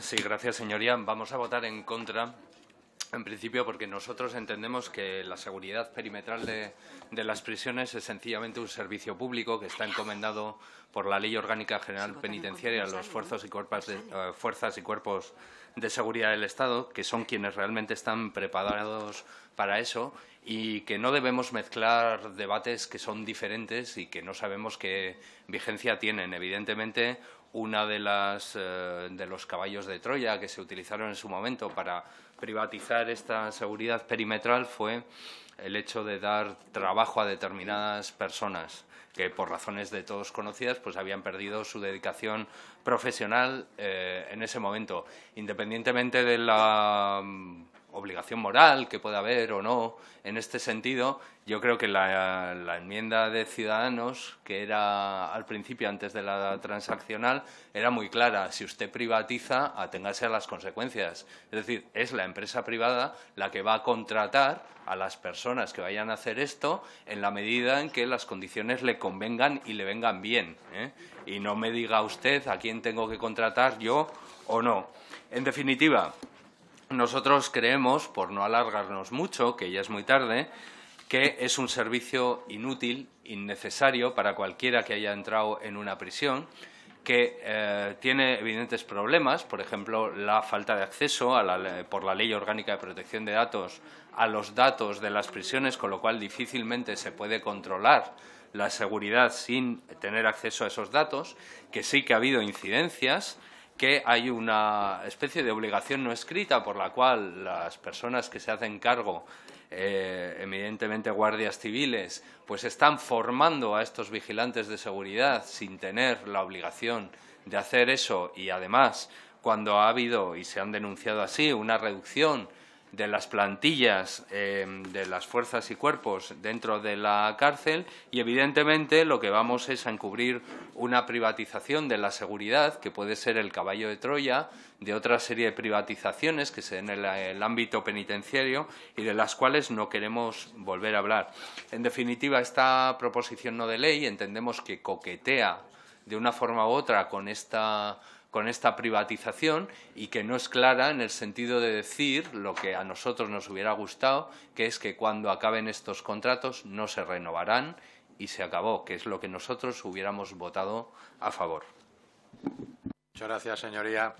Sí, gracias, señoría. Vamos a votar en contra en principio, porque nosotros entendemos que la seguridad perimetral de, las prisiones es sencillamente un servicio público que está encomendado por la Ley Orgánica General Penitenciaria a los y, cuerpos de, eh, fuerzas y cuerpos de seguridad del Estado, que son quienes realmente están preparados para eso y que no debemos mezclar debates que son diferentes y que no sabemos qué vigencia tienen. Evidentemente, una de eh, de los caballos de Troya que se utilizaron en su momento para privatizar esta seguridad perimetral fue el hecho de dar trabajo a determinadas personas que por razones de todos conocidas pues habían perdido su dedicación profesional eh, en ese momento independientemente de la mm, obligación moral que pueda haber o no en este sentido, yo creo que la, enmienda de Ciudadanos, que era al principio, antes de la transaccional, era muy clara. Si usted privatiza, aténgase a las consecuencias. Es decir, es la empresa privada la que va a contratar a las personas que vayan a hacer esto en la medida en que las condiciones le convengan y le vengan bien. ¿eh? Y no me diga usted a quién tengo que contratar yo o no. En definitiva, nosotros creemos, por no alargarnos mucho, que ya es muy tarde, que es un servicio inútil, innecesario para cualquiera que haya entrado en una prisión, que eh, tiene evidentes problemas, por ejemplo, la falta de acceso por la Ley Orgánica de Protección de Datos a los datos de las prisiones, con lo cual difícilmente se puede controlar la seguridad sin tener acceso a esos datos, que sí que ha habido incidencias que hay una especie de obligación no escrita por la cual las personas que se hacen cargo, evidentemente eh, guardias civiles, pues están formando a estos vigilantes de seguridad sin tener la obligación de hacer eso y además cuando ha habido, y se han denunciado así, una reducción de las plantillas eh, de las fuerzas y cuerpos dentro de la cárcel y, evidentemente, lo que vamos es a encubrir una privatización de la seguridad, que puede ser el caballo de Troya, de otra serie de privatizaciones que se den en el ámbito penitenciario y de las cuales no queremos volver a hablar. En definitiva, esta proposición no de ley entendemos que coquetea de una forma u otra con esta con esta privatización y que no es clara en el sentido de decir lo que a nosotros nos hubiera gustado, que es que cuando acaben estos contratos no se renovarán y se acabó, que es lo que nosotros hubiéramos votado a favor. Muchas gracias, señoría.